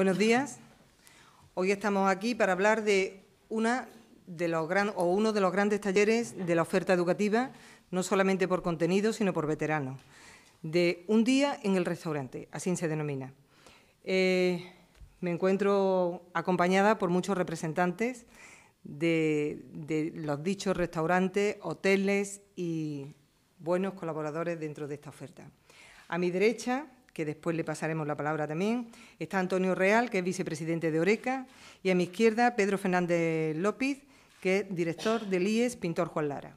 Buenos días. Hoy estamos aquí para hablar de, una de los gran, o uno de los grandes talleres de la oferta educativa, no solamente por contenido, sino por veterano, de un día en el restaurante, así se denomina. Eh, me encuentro acompañada por muchos representantes de los dichos restaurantes, hoteles y buenos colaboradores dentro de esta oferta. A mi derecha que después le pasaremos la palabra también, está Antonio Real, que es vicepresidente de Oreca, y a mi izquierda Pedro Fernández López, que es director del IES Pintor Juan Lara.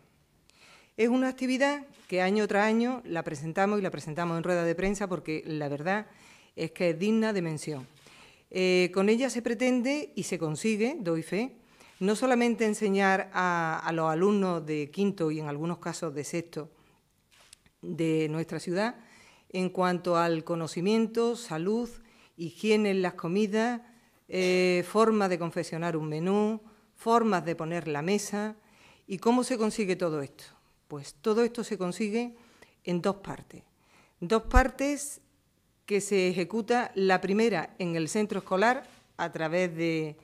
Es una actividad que año tras año la presentamos y la presentamos en rueda de prensa porque la verdad es que es digna de mención. Eh, con ella se pretende y se consigue, doy fe, no solamente enseñar a, los alumnos de quinto y en algunos casos de sexto de nuestra ciudad, en cuanto al conocimiento, salud, higiene en las comidas, eh, formas de confeccionar un menú, formas de poner la mesa. ¿Y cómo se consigue todo esto? Pues todo esto se consigue en dos partes. Dos partes que se ejecuta la primera en el centro escolar a través de,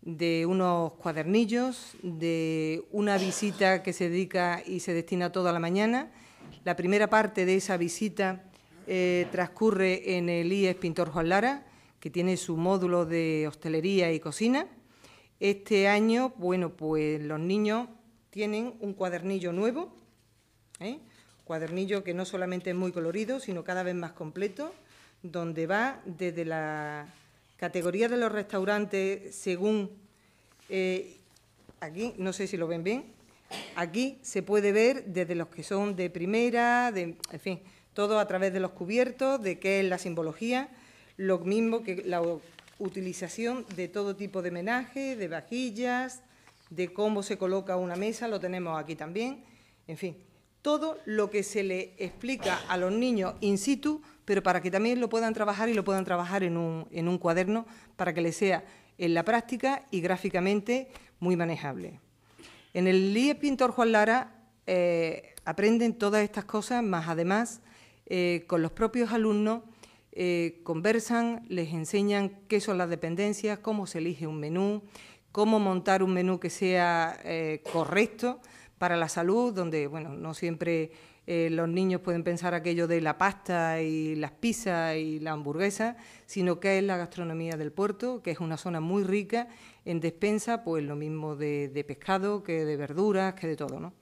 de unos cuadernillos, de una visita que se dedica y se destina toda la mañana. La primera parte de esa visita eh, transcurre en el IES Pintor Juan Lara, que tiene su módulo de hostelería y cocina. Este año, bueno, pues los niños tienen un cuadernillo nuevo, ¿eh? cuadernillo que no solamente es muy colorido, sino cada vez más completo, donde va desde la categoría de los restaurantes según, eh, aquí no sé si lo ven bien, aquí se puede ver desde los que son de primera, de, en fin, todo a través de los cubiertos, de qué es la simbología, lo mismo que la utilización de todo tipo de menaje, de vajillas, de cómo se coloca una mesa, lo tenemos aquí también, en fin, todo lo que se le explica a los niños in situ, pero para que también lo puedan trabajar y lo puedan trabajar en un, cuaderno para que le sea en la práctica y gráficamente muy manejable. En el LIE Pintor Juan Lara eh, aprenden todas estas cosas, más además eh, con los propios alumnos, eh, conversan, les enseñan qué son las dependencias, cómo se elige un menú, cómo montar un menú que sea eh, correcto para la salud, donde bueno, no siempre los niños pueden pensar aquello de la pasta y las pizzas y la hamburguesa, sino que es la gastronomía del puerto, que es una zona muy rica en despensa, pues lo mismo de, de pescado que de verduras, que de todo. ¿no?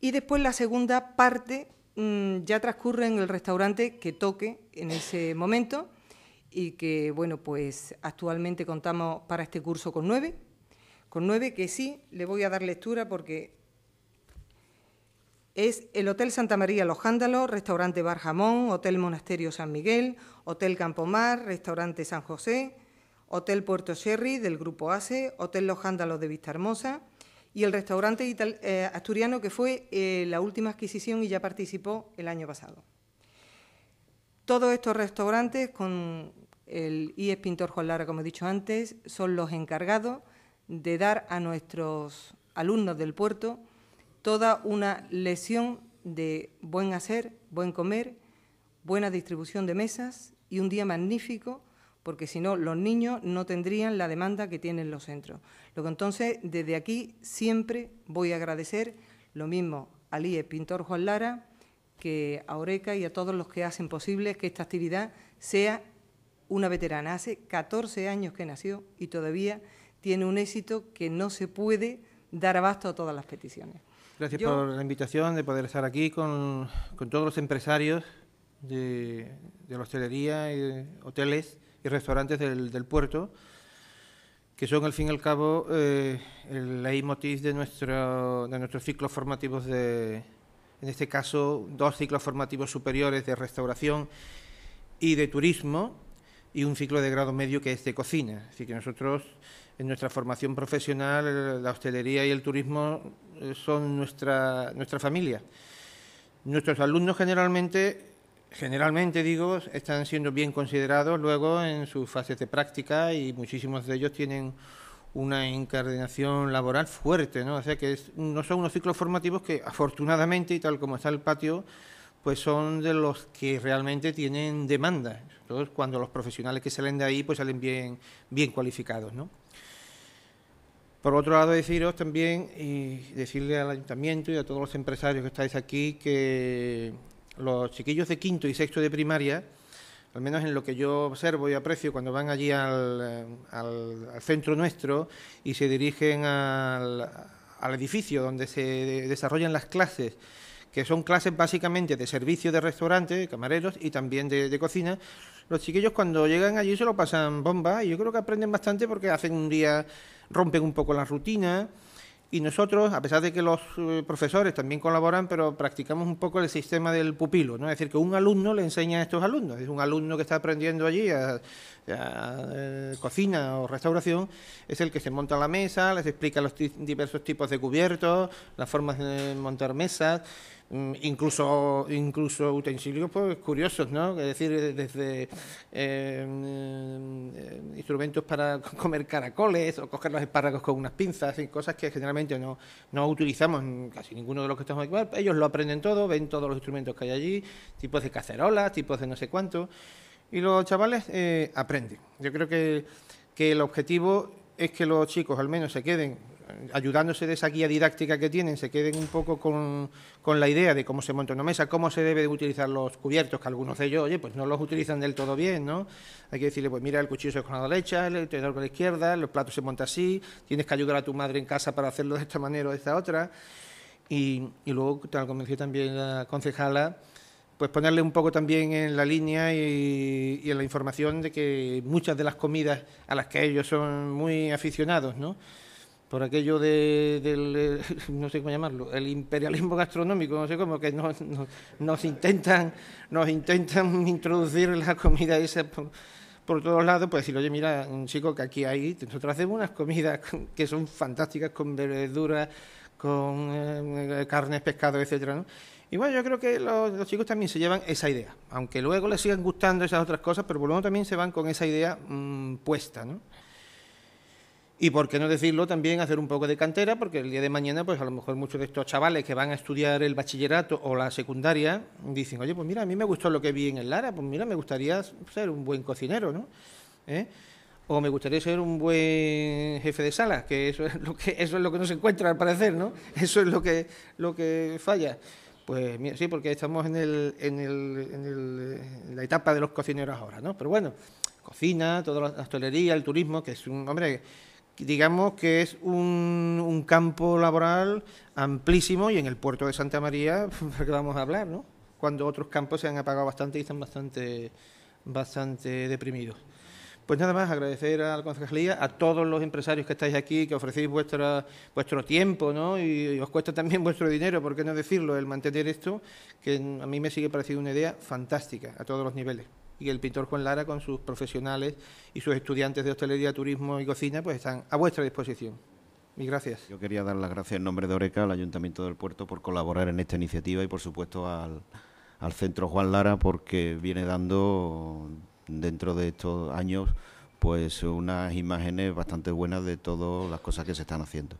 Y después la segunda parte Mm, ya transcurre en el restaurante que toque en ese momento y que, bueno, pues actualmente contamos para este curso con nueve, con nueve que sí le voy a dar lectura porque es el Hotel Santa María Los Ándalos, Restaurante Bar Jamón, Hotel Monasterio San Miguel, Hotel Campomar, Restaurante San José, Hotel Puerto Sherry del Grupo ACE, Hotel Los Ándalos de Vista Hermosa, y el restaurante eh, asturiano, que fue eh, la última adquisición y ya participó el año pasado. Todos estos restaurantes, con el IES Pintor Juan Lara, como he dicho antes, son los encargados de dar a nuestros alumnos del puerto toda una lesión de buen hacer, buen comer, buena distribución de mesas y un día magnífico porque si no los niños no tendrían la demanda que tienen los centros. Lo que entonces, desde aquí siempre voy a agradecer lo mismo a IE Pintor Juan Lara, que a Oreca y a todos los que hacen posible que esta actividad sea una veterana. Hace 14 años que nació y todavía tiene un éxito que no se puede dar abasto a todas las peticiones. Gracias por la invitación de poder estar aquí con, todos los empresarios de, la hostelería y hoteles y restaurantes del, puerto, que son al fin y al cabo la eh, el leitmotiv de nuestro, de nuestros ciclos formativos de, en este caso, dos ciclos formativos superiores de restauración y de turismo y un ciclo de grado medio que es de cocina. Así que nosotros, en nuestra formación profesional, la hostelería y el turismo eh, son nuestra, nuestra familia. Nuestros alumnos generalmente generalmente, digo, están siendo bien considerados luego en sus fases de práctica y muchísimos de ellos tienen una encadenación laboral fuerte, ¿no? O sea que no son unos ciclos formativos que afortunadamente y tal como está el patio, pues son de los que realmente tienen demanda. Entonces, cuando los profesionales que salen de ahí, pues salen bien, bien cualificados, ¿no? Por otro lado, deciros también y decirle al ayuntamiento y a todos los empresarios que estáis aquí que los chiquillos de quinto y sexto de primaria, al menos en lo que yo observo y aprecio cuando van allí al, eh, centro nuestro y se dirigen al, edificio donde se desarrollan las clases, que son clases básicamente de servicio de restaurante, de camareros y también de, de, cocina. Los chiquillos cuando llegan allí se lo pasan bomba y yo creo que aprenden bastante porque hacen un día, rompen un poco la rutina, y nosotros, a pesar de que los eh, profesores también colaboran, pero practicamos un poco el sistema del pupilo, ¿no? Es decir, que un alumno le enseña a estos alumnos, es un alumno que está aprendiendo allí a, eh, cocina o restauración, es el que se monta la mesa, les explica los diversos tipos de cubiertos, las formas de montar mesas, Mm, incluso incluso utensilios pues curiosos no es decir eh, desde em, em, instrumentos para comer caracoles o coger los espárragos con unas pinzas y cosas que generalmente no, no utilizamos casi ninguno de los que estamos aquí ellos lo aprenden todo ven todos los instrumentos que hay allí tipos de cacerolas tipos de no sé cuánto y los chavales eh, aprenden yo creo que el objetivo es que los chicos al menos se queden ayudándose de esa guía didáctica que tienen, se queden un poco con, con, la idea de cómo se monta una mesa, cómo se debe utilizar los cubiertos, que algunos de ellos, oye, pues no los utilizan del todo bien, ¿no? Hay que decirle, pues mira, el cuchillo se con la derecha, el tenedor con la izquierda, los platos se monta así, tienes que ayudar a tu madre en casa para hacerlo de esta manera o de esta otra. Y, y luego, tal como decía también la concejala, pues ponerle un poco también en la línea y, y, en la información de que muchas de las comidas a las que ellos son muy aficionados, ¿no? por aquello de, del, eh, no sé cómo llamarlo, el imperialismo gastronómico, no sé cómo, que nos, intentan, nos intentan introducir la comida esa por, todos lados, pues decir, oye, mira, un chico, que aquí hay, nosotros hacemos unas comidas que son fantásticas con verduras, con eh, eh, carnes, pescado, etcétera, ¿no? Y bueno, yo creo que los, chicos también se llevan esa idea, aunque luego les sigan gustando esas otras cosas, pero por lo menos también se van con esa idea mm, puesta, ¿no? Y por qué no decirlo también, hacer un poco de cantera, porque el día de mañana, pues a lo mejor muchos de estos chavales que van a estudiar el bachillerato o la secundaria dicen, oye, pues mira, a mí me gustó lo que vi en el Lara, pues mira, me gustaría ser un buen cocinero, ¿no? ¿Eh? O me gustaría ser un buen jefe de sala, que eso es lo que, eso es lo que no se encuentra al parecer, ¿no? Eso es lo que, lo que falla. Pues mira, sí, porque estamos en, el, en, el, en, el, en, la etapa de los cocineros ahora, ¿no? Pero bueno, cocina, toda la hostelería, el turismo, que es un, hombre, digamos que es un, campo laboral amplísimo y en el puerto de Santa María, que vamos a hablar, no? Cuando otros campos se han apagado bastante y están bastante, bastante deprimidos. Pues nada más, agradecer al concejalía, a todos los empresarios que estáis aquí, que ofrecéis vuestra, vuestro tiempo, ¿no? Y, y, os cuesta también vuestro dinero, ¿por qué no decirlo? El mantener esto, que a mí me sigue pareciendo una idea fantástica a todos los niveles y el pintor Juan Lara con sus profesionales y sus estudiantes de hostelería, turismo y cocina pues están a vuestra disposición. Mis gracias. Yo quería dar las gracias en nombre de Oreca al Ayuntamiento del Puerto por colaborar en esta iniciativa y por supuesto al, al Centro Juan Lara porque viene dando dentro de estos años pues unas imágenes bastante buenas de todas las cosas que se están haciendo.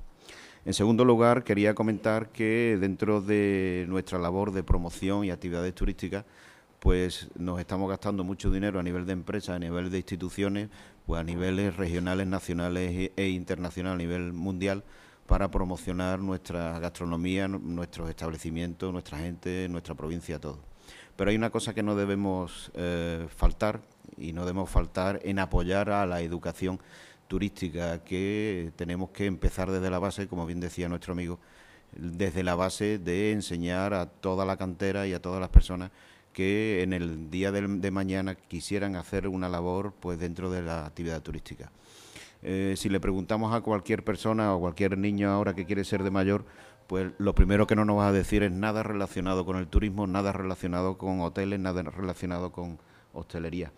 En segundo lugar, quería comentar que dentro de nuestra labor de promoción y actividades turísticas pues nos estamos gastando mucho dinero a nivel de empresas, a nivel de instituciones, pues a niveles regionales, nacionales e, e internacionales, a nivel mundial, para promocionar nuestra gastronomía, nuestros establecimientos, nuestra gente, nuestra provincia, todo. Pero hay una cosa que no debemos eh, faltar y no debemos faltar en apoyar a la educación turística que tenemos que empezar desde la base, como bien decía nuestro amigo, desde la base de enseñar a toda la cantera y a todas las personas que en el día de, mañana quisieran hacer una labor pues dentro de la actividad turística. Eh, si le preguntamos a cualquier persona o cualquier niño ahora que quiere ser de mayor, pues lo primero que no nos va a decir es nada relacionado con el turismo, nada relacionado con hoteles, nada relacionado con hostelería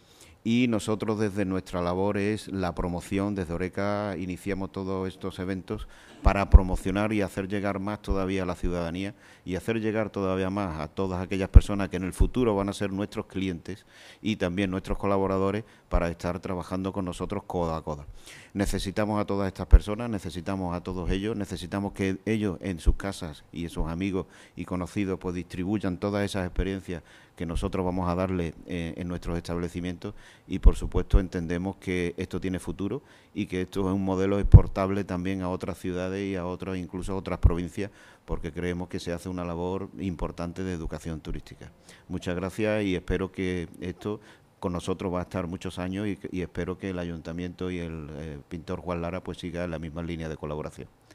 y nosotros desde nuestra labor es la promoción, desde Oreca iniciamos todos estos eventos para promocionar y hacer llegar más todavía a la ciudadanía y hacer llegar todavía más a todas aquellas personas que en el futuro van a ser nuestros clientes y también nuestros colaboradores para estar trabajando con nosotros coda a coda. Necesitamos a todas estas personas, necesitamos a todos ellos, necesitamos que ellos en sus casas y en sus amigos y conocidos pues distribuyan todas esas experiencias que nosotros vamos a darle eh, en nuestros establecimientos y por supuesto entendemos que esto tiene futuro y que esto es un modelo exportable también a otras ciudades y a otras, incluso a otras provincias, porque creemos que se hace una labor importante de educación turística. Muchas gracias y espero que esto con nosotros va a estar muchos años y, espero que el ayuntamiento y el eh, pintor Juan Lara pues siga en la misma línea de colaboración.